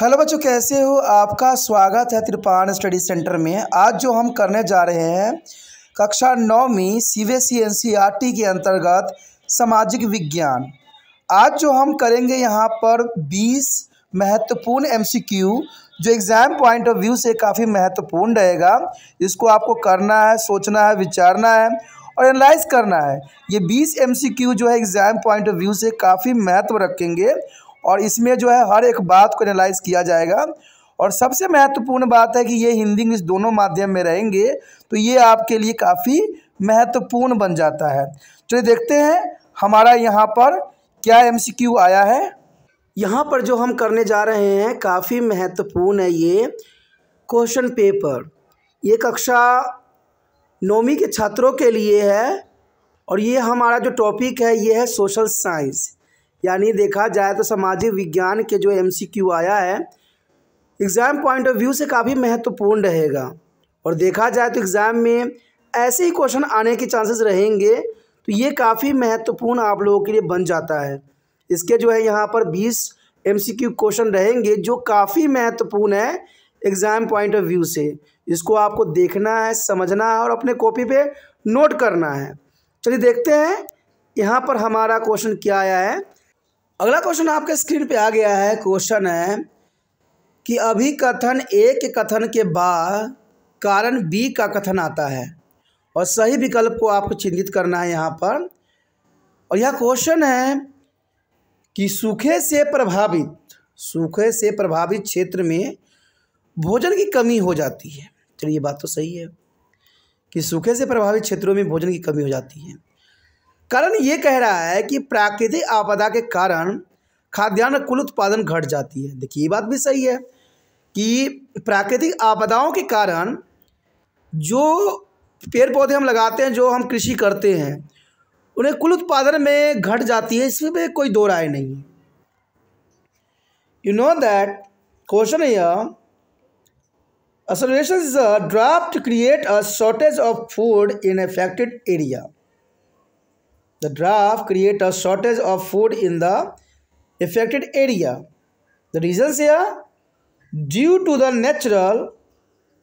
Hello बच्चों कैसे हो आपका स्वागत है त्रिपान स्टडी सेंटर में आज जो हम करने जा रहे हैं कक्षा नौवीं C B C N C R T के अंतर्गत सामाजिक विज्ञान आज जो हम करेंगे यहाँ पर बीस महत्वपूर्ण एमसीक्यू जो एग्ज़ाम पॉइंट ऑफ व्यू से काफ़ी महत्वपूर्ण रहेगा इसको आपको करना है सोचना है विचारना है और एनालाइज करना है ये सी एमसीक्यू जो है एग्ज़ाम पॉइंट ऑफ व्यू से काफ़ी महत्व रखेंगे और इसमें जो है हर एक बात को एनालाइज किया जाएगा और सबसे महत्वपूर्ण बात है कि ये हिंदी इंग्लिश दोनों माध्यम में रहेंगे तो ये आपके लिए काफ़ी महत्वपूर्ण बन जाता है चलिए देखते हैं हमारा यहाँ पर क्या एम आया है यहाँ पर जो हम करने जा रहे हैं काफ़ी महत्वपूर्ण है ये क्वेश्चन पेपर ये कक्षा नौवीं के छात्रों के लिए है और ये हमारा जो टॉपिक है ये है सोशल साइंस यानी देखा जाए तो सामाजिक विज्ञान के जो एम आया है एग्ज़ाम पॉइंट ऑफ व्यू से काफ़ी महत्वपूर्ण रहेगा और देखा जाए तो एग्ज़ाम में ऐसे ही क्वेश्चन आने के चांसेस रहेंगे तो ये काफ़ी महत्वपूर्ण आप लोगों के लिए बन जाता है इसके जो है यहाँ पर बीस एम सी क्यू क्वेश्चन रहेंगे जो काफ़ी महत्वपूर्ण है एग्ज़ाम पॉइंट ऑफ व्यू से इसको आपको देखना है समझना है और अपने कॉपी पे नोट करना है चलिए देखते हैं यहाँ पर हमारा क्वेश्चन क्या आया है अगला क्वेश्चन आपके स्क्रीन पे आ गया है क्वेश्चन है कि अभी कथन ए के कथन के बाद कारण बी का कथन आता है और सही विकल्प को आपको चिन्हित करना है यहाँ पर और यह क्वेश्चन है कि सूखे से प्रभावित सूखे से प्रभावित क्षेत्र में भोजन की कमी हो जाती है चलिए ये बात तो सही है कि सूखे से प्रभावित क्षेत्रों में भोजन की कमी हो जाती है कारण ये कह रहा है कि प्राकृतिक आपदा के कारण खाद्यान्न कुल उत्पादन घट जाती है देखिए ये बात भी सही है कि प्राकृतिक आपदाओं के कारण जो पेड़ पौधे हम लगाते हैं जो हम कृषि करते हैं उन्हें कुल उत्पादन में घट जाती है इसमें कोई दो राय नहीं है you know that question isolation is a draft create a shortage of food in affected area The draft creates a shortage of food in the affected area. The reasons here due to the natural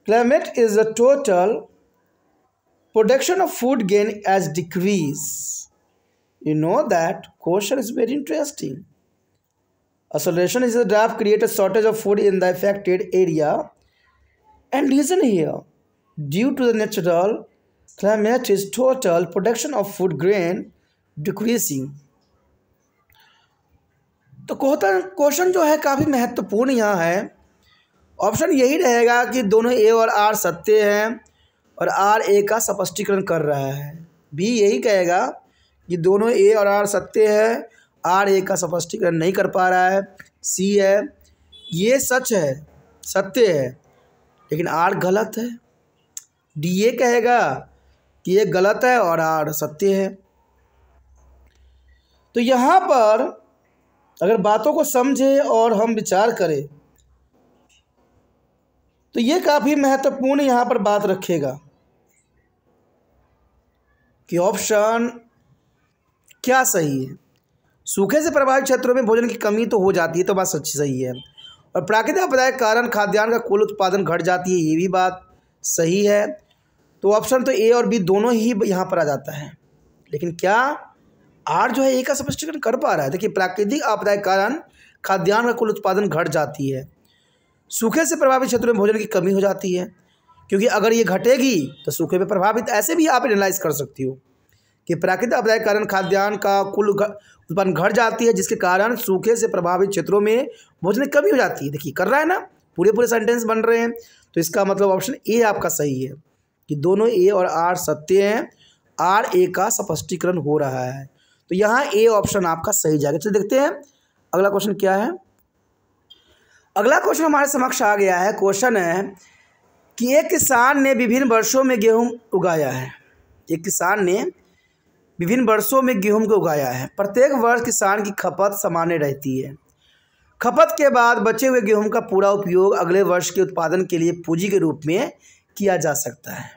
climate is the total production of food gain as decrease. You know that question is very interesting. A solution is the draft create a shortage of food in the affected area. And reason here, due to the natural climate is total production of food grain decreasing तो question जो है काफ़ी महत्वपूर्ण यहाँ है option यही रहेगा कि दोनों ए और आर सत्य हैं और आर ए का स्पष्टीकरण कर रहा है बी यही कहेगा कि दोनों ए और आर सत्य है आर ए का स्पष्टीकरण नहीं कर पा रहा है सी है ये सच है सत्य है लेकिन आर गलत है डी ए कहेगा कि ये गलत है और आर सत्य है तो यहाँ पर अगर बातों को समझे और हम विचार करें तो ये काफ़ी महत्वपूर्ण यहाँ पर बात रखेगा कि ऑप्शन क्या सही है सूखे से प्रभावित क्षेत्रों में भोजन की कमी तो हो जाती है तो बात सच्ची सही है और प्राकृतिक के कारण खाद्यान्न का कुल उत्पादन घट जाती है ये भी बात सही है तो ऑप्शन तो ए और बी दोनों ही यहाँ पर आ जाता है लेकिन क्या आर जो है ए का स्पष्टीकरण कर पा रहा है देखिए प्राकृतिक आपदा के कारण खाद्यान्न का कुल उत्पादन घट जाती है सूखे से प्रभावित क्षेत्रों में भोजन की कमी हो जाती है क्योंकि अगर ये घटेगी तो सूखे पर प्रभावित ऐसे भी आप एनालाइज कर सकती हो कि प्राकृतिक आपदा के कारण खाद्यान्न का कुल उत्पादन घट जाती है जिसके कारण सूखे से प्रभावित क्षेत्रों में भोजन की कमी हो जाती है देखिए कर रहा है ना पूरे पूरे सेंटेंस बन रहे हैं तो इसका मतलब ऑप्शन ए आपका सही है कि दोनों ए और आर सत्य हैं आर ए का स्पष्टीकरण हो रहा है तो यहाँ ए ऑप्शन आपका सही जाएगा चलिए देखते हैं अगला क्वेश्चन क्या है अगला क्वेश्चन हमारे समक्ष आ गया है क्वेश्चन है कि एक किसान ने विभिन्न वर्षों में गेहूं उगाया है एक किसान ने विभिन्न वर्षों में गेहूं को उगाया है प्रत्येक वर्ष किसान की खपत सामान्य रहती है खपत के बाद बचे हुए गेहूं का पूरा उपयोग अगले वर्ष के उत्पादन के लिए पूंजी के रूप में किया जा सकता है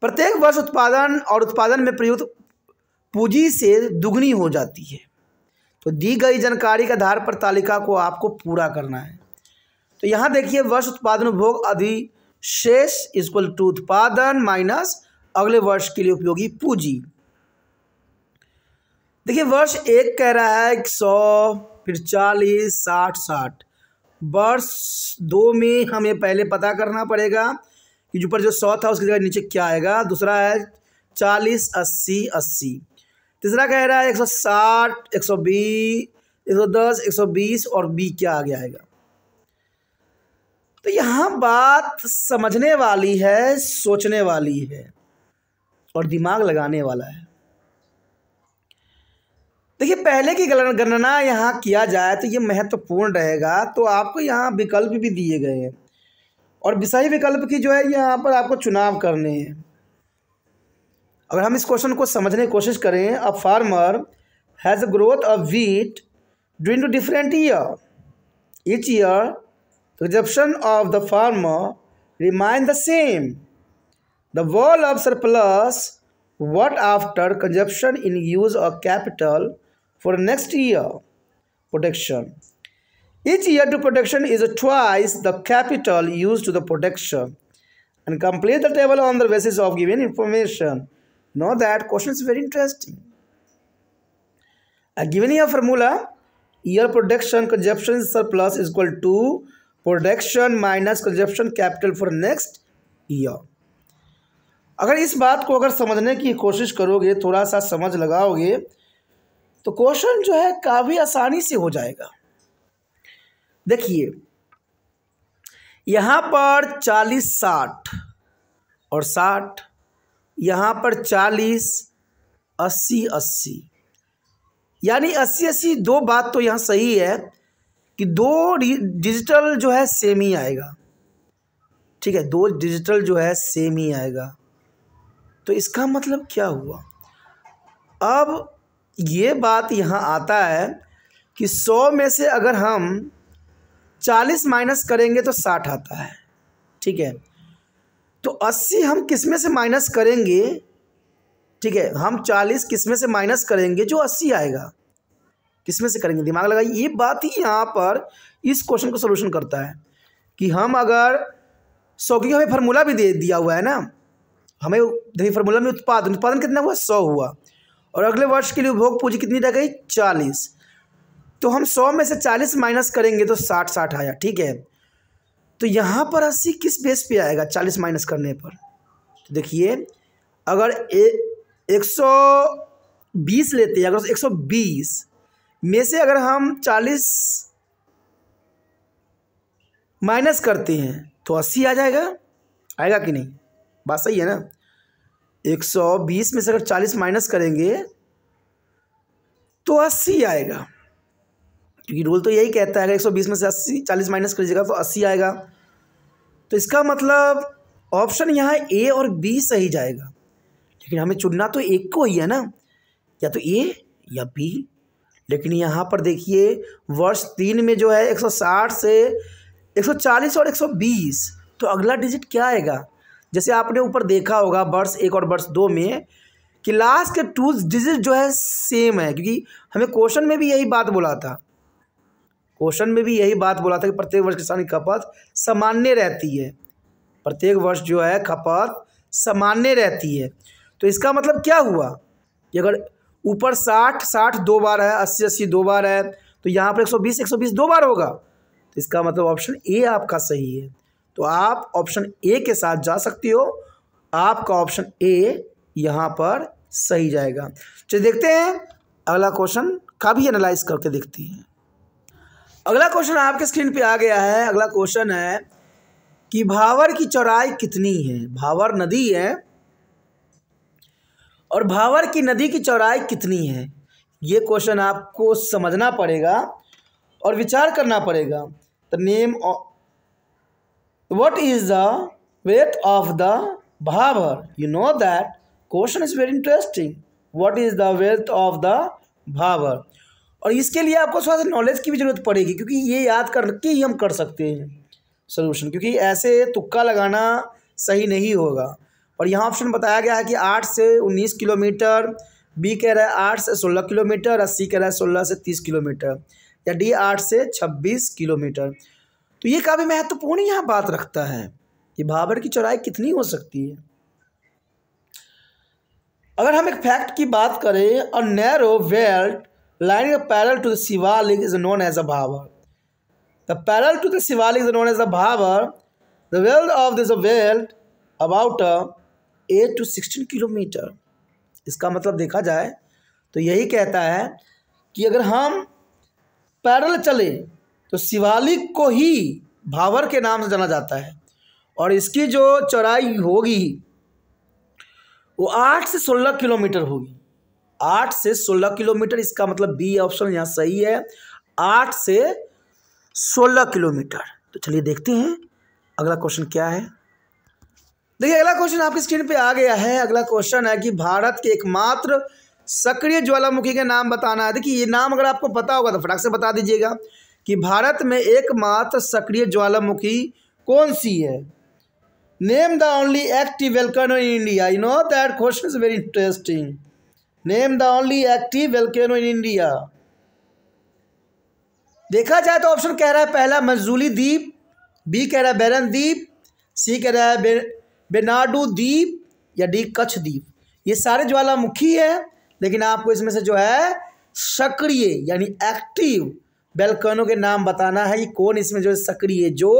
प्रत्येक वर्ष उत्पादन और उत्पादन में प्रयुक्त पूंजी से दुगनी हो जाती है तो दी गई जानकारी के आधार पर तालिका को आपको पूरा करना है तो यहाँ देखिए वर्ष उत्पादन उपभोग अधिशेष इक्वल टू उत्पादन माइनस अगले वर्ष के लिए उपयोगी पूंजी देखिए वर्ष एक कह रहा है एक सौ फिर चालीस साठ साठ वर्ष दो में हमें पहले पता करना पड़ेगा कि ऊपर जो सौ था उसके जगह नीचे क्या आएगा दूसरा है चालीस अस्सी अस्सी तीसरा कह रहा है एक सौ साठ एक सौ बीस एक सौ दस एक सौ बीस और बी क्या आ गया है तो यहाँ बात समझने वाली है सोचने वाली है और दिमाग लगाने वाला है देखिए पहले की गणना यहाँ किया जाए तो ये महत्वपूर्ण रहेगा तो आपको यहाँ विकल्प भी दिए गए हैं और विषय विकल्प की जो है यहाँ पर आपको चुनाव करने हैं अगर हम इस क्वेश्चन को समझने की कोशिश करें a farmer has a growth of wheat during two different year each year reception of the farmer remind the same the wall of surplus what after consumption in use a capital for next year production each year to production is twice the capital use to the production and complete the table on the basis of giving information Know that question is very interesting. Uh, given your formula, your production consumption surplus is equal to production minus consumption capital for next year अगर इस बात को अगर समझने की कोशिश करोगे थोड़ा सा समझ लगाओगे तो क्वेश्चन जो है काफ़ी आसानी से हो जाएगा देखिए यहाँ पर चालीस साठ और साठ यहाँ पर चालीस अस्सी अस्सी यानी अस्सी अस्सी दो बात तो यहाँ सही है कि दो डिजिटल जो है सेम ही आएगा ठीक है दो डिजिटल जो है सेम ही आएगा तो इसका मतलब क्या हुआ अब ये बात यहाँ आता है कि सौ में से अगर हम चालीस माइनस करेंगे तो साठ आता है ठीक है तो 80 हम किस में से माइनस करेंगे ठीक है हम 40 किस में से माइनस करेंगे जो 80 आएगा किस में से करेंगे दिमाग लगाइए ये बात ही यहाँ पर इस क्वेश्चन को सोल्यूशन करता है कि हम अगर सौ की हमें फार्मूला भी दे दिया हुआ है ना हमें देखिए फार्मूला में उत्पादन उत्पादन कितना हुआ सौ हुआ और अगले वर्ष के लिए उपभोग पूंजी कितनी रह गई चालीस तो हम सौ में से चालीस माइनस करेंगे तो साठ साठ आया ठीक है तो यहाँ पर अस्सी किस बेस पे आएगा चालीस माइनस करने पर तो देखिए अगर ए, एक सौ बीस लेते हैं अगर एक सौ बीस में से अगर हम चालीस माइनस करते हैं तो अस्सी आ जाएगा आएगा कि नहीं बात सही है ना एक सौ बीस में से अगर चालीस माइनस करेंगे तो अस्सी आएगा क्योंकि रूल तो यही कहता है अगर एक सौ बीस में से अस्सी चालीस माइनस करिएगा तो अस्सी आएगा तो इसका मतलब ऑप्शन यहाँ ए और बी सही जाएगा लेकिन हमें चुनना तो एक को ही है ना या तो ए या बी लेकिन यहाँ पर देखिए वर्ष तीन में जो है 160 से 140 और 120 तो अगला डिजिट क्या आएगा जैसे आपने ऊपर देखा होगा वर्ष एक और वर्ष दो में कि लास्ट के टू डिजिट जो है सेम है क्योंकि हमें क्वेश्चन में भी यही बात बोला था क्वेश्चन में भी यही बात बोला था कि प्रत्येक वर्ष किसान की खपत सामान्य रहती है प्रत्येक वर्ष जो है खपत सामान्य रहती है तो इसका मतलब क्या हुआ कि अगर ऊपर साठ साठ दो बार है अस्सी अस्सी दो बार है तो यहाँ पर एक सौ बीस एक सौ बीस दो बार होगा तो इसका मतलब ऑप्शन ए आपका सही है तो आप ऑप्शन ए के साथ जा सकती हो आपका ऑप्शन ए यहाँ पर सही जाएगा चलिए देखते हैं अगला क्वेश्चन का भी एनालाइज करके देखते हैं अगला क्वेश्चन आपके स्क्रीन पे आ गया है अगला क्वेश्चन है कि भावर की चौड़ाई कितनी है भावर नदी है और भावर की नदी की चौड़ाई कितनी है ये क्वेश्चन आपको समझना पड़ेगा और विचार करना पड़ेगा the name what is the width of the Bhabar you know that question is very interesting what is the width of the Bhabar और इसके लिए आपको थोड़ा सा नॉलेज की भी ज़रूरत पड़ेगी क्योंकि ये याद करके ही हम कर सकते हैं सोल्यूशन क्योंकि ऐसे तुक्का लगाना सही नहीं होगा और यहाँ ऑप्शन बताया गया है कि आठ से उन्नीस किलोमीटर बी कह रहा है आठ से सोलह किलोमीटर और सी कह रहा है सोलह से तीस किलोमीटर या डी आठ से छब्बीस किलोमीटर तो ये काफ़ी महत्वपूर्ण यहाँ बात रखता है कि भाबर की चौड़ाई कितनी हो सकती है अगर हम एक फैक्ट की बात करें और narrow belt Lying parallel to the Shivalik is known as a Bhavar. The parallel to the Shivalik is known as a Bhavar. The wealth of this wealth about eight to sixteen kilometre इसका मतलब देखा जाए तो यही कहता है कि अगर हम पैदल चले तो शिवालिक को ही भावर के नाम से जाना जाता है और इसकी जो चौड़ाई होगी वो आठ से सोलह किलोमीटर होगी आठ से सोलह किलोमीटर इसका मतलब बी ऑप्शन यहाँ सही है आठ से सोलह किलोमीटर तो चलिए देखते हैं अगला क्वेश्चन क्या है देखिए अगला क्वेश्चन आपकी स्क्रीन पे आ गया है अगला क्वेश्चन है कि भारत के एकमात्र सक्रिय ज्वालामुखी का नाम बताना है देखिए ये नाम अगर आपको पता होगा तो फटाक से बता दीजिएगा कि भारत में एकमात्र सक्रिय ज्वालामुखी कौन सी है name the only active volcano in India you know that question is very interesting name the only active volcano in India देखा जाए तो ऑप्शन कह रहा है पहला मंजूली द्वीप बी कह रहा है बैरन द्वीप सी कह रहा है बे, बेनाडू द्वीप या डी कच्छ द्वीप ये सारे ज्वालामुखी है लेकिन आपको इसमें से जो है सक्रिय यानी एक्टिव बेलकनों के नाम बताना है कि कौन इसमें जो है सक्रिय जो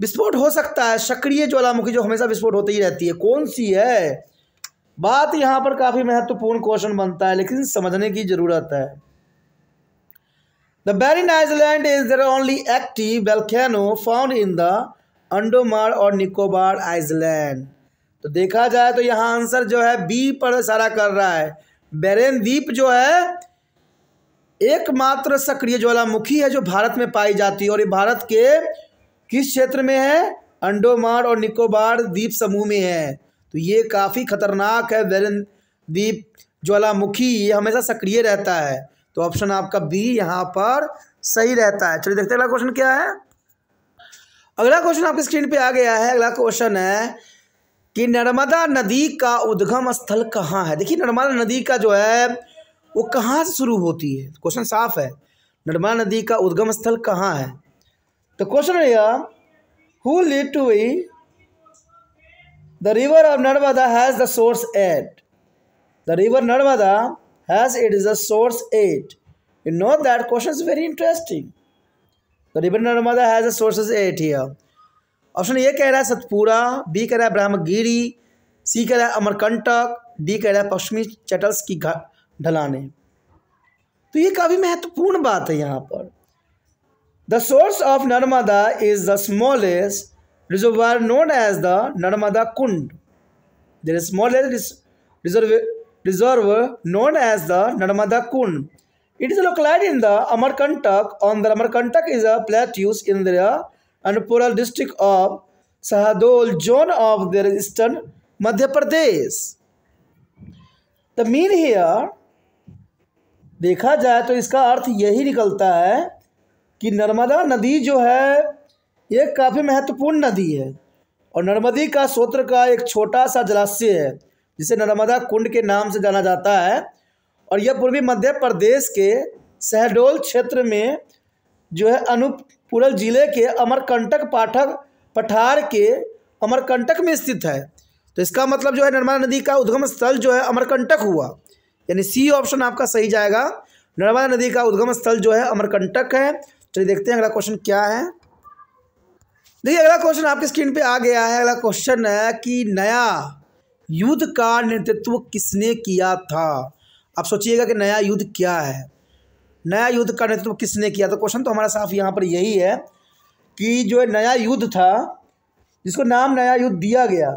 विस्फोट हो सकता है सक्रिय ज्वालामुखी जो हमेशा विस्फोट होती ही रहती है कौन सी है बात यहाँ पर काफ़ी महत्वपूर्ण क्वेश्चन बनता है लेकिन समझने की ज़रूरत है the Barren Island is the only active volcano found in the Andaman और निकोबार आइसलैंड तो देखा जाए तो यहाँ आंसर जो है बी पर सारा कर रहा है बेरेन द्वीप जो है एकमात्र सक्रिय ज्वालामुखी है जो भारत में पाई जाती है और ये भारत के किस क्षेत्र में है अंडोमार और निकोबार द्वीप समूह में है तो ये काफ़ी खतरनाक है वैरनदीप ज्वालामुखी ये हमेशा सक्रिय रहता है तो ऑप्शन आपका बी यहाँ पर सही रहता है चलिए देखते हैं अगला क्वेश्चन क्या है अगला क्वेश्चन आपकी स्क्रीन पे आ गया है अगला क्वेश्चन है कि नर्मदा नदी का उद्गम स्थल कहाँ है देखिए नर्मदा नदी का जो है वो कहाँ से शुरू होती है क्वेश्चन साफ है नर्मदा नदी का उद्गम स्थल कहाँ है तो क्वेश्चन भैया who led to The river of Narmada has the source 8. The river Narmada has it is a source 8. You know that question is very interesting. The river Narmada has a sources 8 here. Option A कह रहा है Satpura B कह रहा है ब्रह्मगिरी सी कह रहा है Amarkantak D कह रहा है पश्चिमी चटल्स की ढलाने तो ये काफ़ी महत्वपूर्ण बात है यहाँ पर the source of Narmada is the smallest reservoir known as the Narmada Kund. There is small reservoir known as the Narmada Kund. It is located in the Amarkantak on the Amarkantak is a plateau in the Anupura district of Sahadol zone of the eastern Madhya Pradesh. The mean here देखा जाए तो इसका अर्थ यही निकलता है कि नर्मदा नदी जो है ये काफ़ी महत्वपूर्ण नदी है और नर्मदी का स्रोत्र का एक छोटा सा जलाशय है जिसे नर्मदा कुंड के नाम से जाना जाता है और यह पूर्वी मध्य प्रदेश के शहडोल क्षेत्र में जो है अनुपुरल जिले के अमरकंटक पाठक पठार के अमरकंटक में स्थित है तो इसका मतलब जो है नर्मदा नदी का उद्गम स्थल जो है अमरकंटक हुआ यानी सी ऑप्शन आपका सही जाएगा नर्मदा नदी का उद्गम स्थल जो है अमरकंटक है चलिए देखते हैं अगला क्वेश्चन क्या है देखिए अगला क्वेश्चन आपके स्क्रीन पे आ गया है अगला क्वेश्चन है कि नया युद्ध का नेतृत्व किसने किया था आप सोचिएगा कि नया युद्ध क्या है नया युद्ध का नेतृत्व किसने किया था तो क्वेश्चन तो हमारा साफ यहाँ पर यही है कि जो है नया युद्ध था जिसको नाम नया युद्ध दिया गया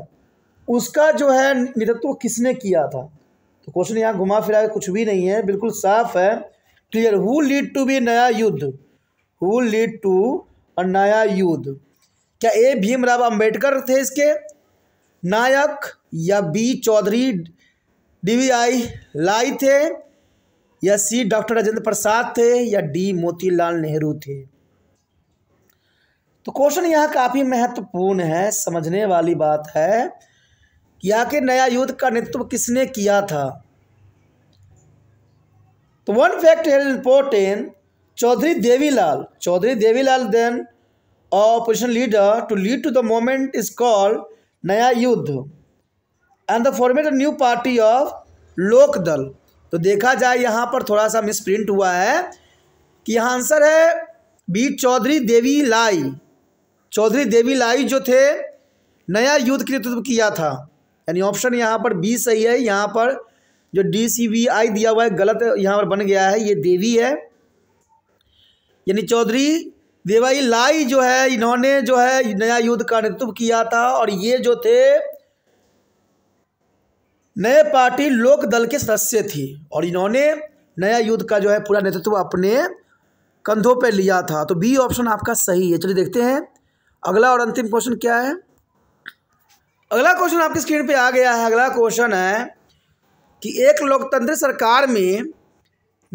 उसका जो है नेतृत्व किसने किया था तो क्वेश्चन यहाँ घुमा फिरा कुछ भी नहीं है बिल्कुल साफ है clear who lead to B Nyaya Yudh who lead to a नया युद्ध क्या ए भीमराव अंबेडकर थे इसके नायक या B Chaudhary Devi Lal थे या सी डॉक्टर राजेंद्र प्रसाद थे या डी मोतीलाल नेहरू थे तो क्वेश्चन यहाँ काफ़ी महत्वपूर्ण है समझने वाली बात है कि आखिर नया युद्ध का नेतृत्व किसने किया था तो one fact here important Chaudhary Devilal Chaudhary Devilal then opposition leader to lead to the movement is called Nyaya Yudh and the formed a new party of Lok Dal तो देखा जाए यहाँ पर थोड़ा सा मिसप्रिंट हुआ है कि यहाँ आंसर है बी चौधरी देवी लाई चौधरी देवी लाई जो थे नया युद्ध के नेतृत्व किया था यानी ऑप्शन यहाँ पर बी सही है यहाँ पर जो डी सी वी आई दिया हुआ है गलत यहाँ पर बन गया है ये देवी है यानी चौधरी देवाई लाई जो है इन्होंने जो है नया युद्ध का नेतृत्व किया था और ये जो थे नए पार्टी लोक दल के सदस्य थी और इन्होंने नया युद्ध का जो है पूरा नेतृत्व अपने कंधों पर लिया था तो बी ऑप्शन आपका सही है चलिए देखते हैं अगला और अंतिम क्वेश्चन क्या है अगला क्वेश्चन आपकी स्क्रीन पे आ गया है अगला क्वेश्चन है कि एक लोकतंत्र सरकार में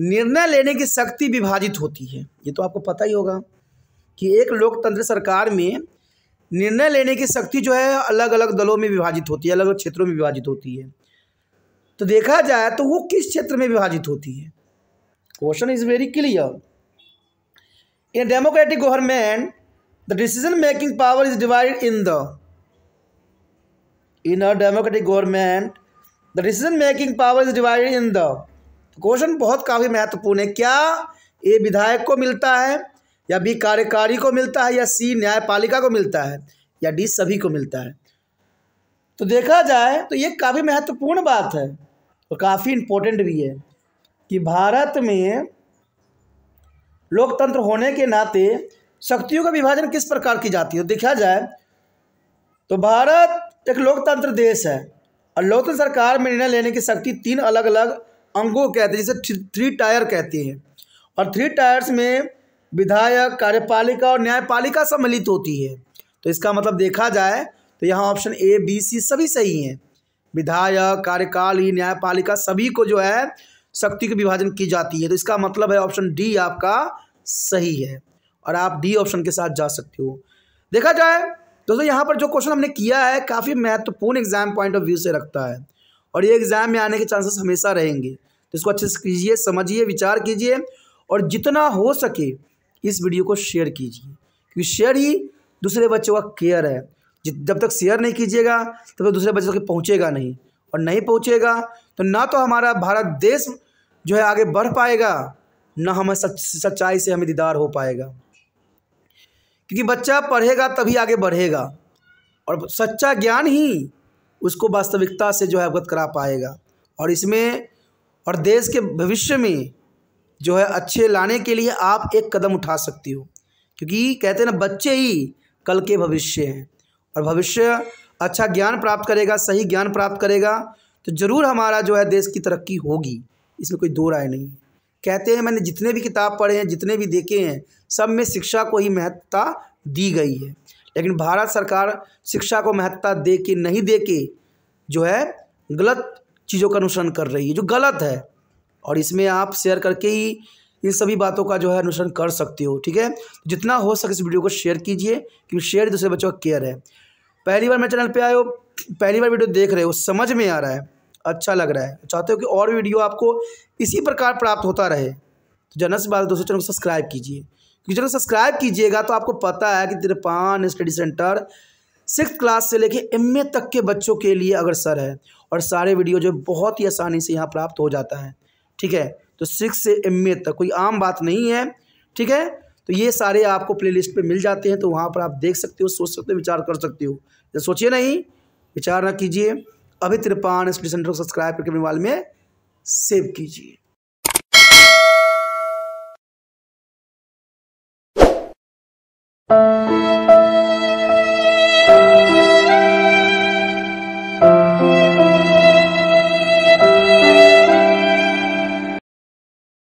निर्णय लेने की शक्ति विभाजित होती है ये तो आपको पता ही होगा कि एक लोकतंत्र सरकार में निर्णय लेने की शक्ति जो है अलग अलग दलों में विभाजित होती है अलग अलग क्षेत्रों में विभाजित होती है तो देखा जाए तो वो किस क्षेत्र में विभाजित होती है question is very clear in democratic government the decision making power is divide in the in a democratic government the decision making power is divide in the question बहुत काफ़ी महत्वपूर्ण है क्या ये विधायक को मिलता है या बी कार्यकारी को मिलता है या सी न्यायपालिका को मिलता है या डी सभी को मिलता है तो देखा जाए तो ये काफ़ी महत्वपूर्ण बात है और काफ़ी इम्पोर्टेंट भी है कि भारत में लोकतंत्र होने के नाते शक्तियों का विभाजन किस प्रकार की जाती है देखा जाए तो भारत एक लोकतंत्र देश है और लोकतंत्र सरकार में निर्णय लेने की शक्ति तीन अलग अलग अंगों कहते हैं जिसे थ्री टायर कहते हैं और थ्री टायर्स में विधायक कार्यपालिका और न्यायपालिका सम्मिलित होती है तो इसका मतलब देखा जाए तो यहाँ ऑप्शन ए बी सी सभी सही हैं विधायक कार्यकाली न्यायपालिका सभी को जो है शक्ति के विभाजन की जाती है तो इसका मतलब है ऑप्शन डी आपका सही है और आप डी ऑप्शन के साथ जा सकते हो देखा जाए दोस्तों यहाँ पर जो क्वेश्चन हमने किया है काफ़ी महत्वपूर्ण एग्जाम पॉइंट ऑफ व्यू से रखता है और ये एग्जाम में आने के चांसेस हमेशा रहेंगे तो इसको अच्छे से कीजिए समझिए विचार कीजिए और जितना हो सके इस वीडियो को शेयर कीजिए क्योंकि शेयर ही दूसरे बच्चों का केयर है जब तक शेयर नहीं कीजिएगा तब तक दूसरे बच्चों के पहुँचेगा नहीं और नहीं पहुँचेगा तो ना तो हमारा भारत देश जो है आगे बढ़ पाएगा ना हमें सच्चाई से हमें दीदार हो पाएगा क्योंकि बच्चा पढ़ेगा तभी आगे बढ़ेगा और सच्चा ज्ञान ही उसको वास्तविकता से जो है अवगत करा पाएगा और इसमें और देश के भविष्य में जो है अच्छे लाने के लिए आप एक कदम उठा सकती हो क्योंकि कहते हैं ना बच्चे ही कल के भविष्य हैं और भविष्य अच्छा ज्ञान प्राप्त करेगा सही ज्ञान प्राप्त करेगा तो ज़रूर हमारा जो है देश की तरक्की होगी इसमें कोई दो राय नहीं है कहते हैं मैंने जितने भी किताब पढ़े हैं जितने भी देखे हैं सब में शिक्षा को ही महत्ता दी गई है लेकिन भारत सरकार शिक्षा को महत्ता दे के नहीं दे के जो है गलत चीज़ों का अनुसरण कर रही है जो गलत है और इसमें आप शेयर करके ही इन सभी बातों का जो है अनुसरण कर सकते हो ठीक है जितना हो सके इस वीडियो को शेयर कीजिए क्योंकि शेयर दूसरे बच्चों का केयर है पहली बार मेरे चैनल पे आए हो पहली बार वीडियो देख रहे हो समझ में आ रहा है अच्छा लग रहा है चाहते हो कि और वीडियो आपको इसी प्रकार प्राप्त होता रहे तो जनस बात दोस्तों चैनल को सब्सक्राइब कीजिए क्योंकि चैनल सब्सक्राइब कीजिएगा तो आपको पता है कि Tirpan study centre six class से लेके एम तक के बच्चों के लिए अग्रसर है और सारे वीडियो जो बहुत ही आसानी से यहाँ प्राप्त हो जाता है ठीक है तो सिक्स से एम ए तक कोई आम बात नहीं है ठीक है तो ये सारे आपको प्लेलिस्ट पे मिल जाते हैं तो वहाँ पर आप देख सकते हो सोच सकते हो विचार कर सकते हो जब तो सोचिए नहीं विचार ना कीजिए अभी त्रिपान स्टडी सेंटर को सब्सक्राइब करके मोबाइल में सेव कीजिए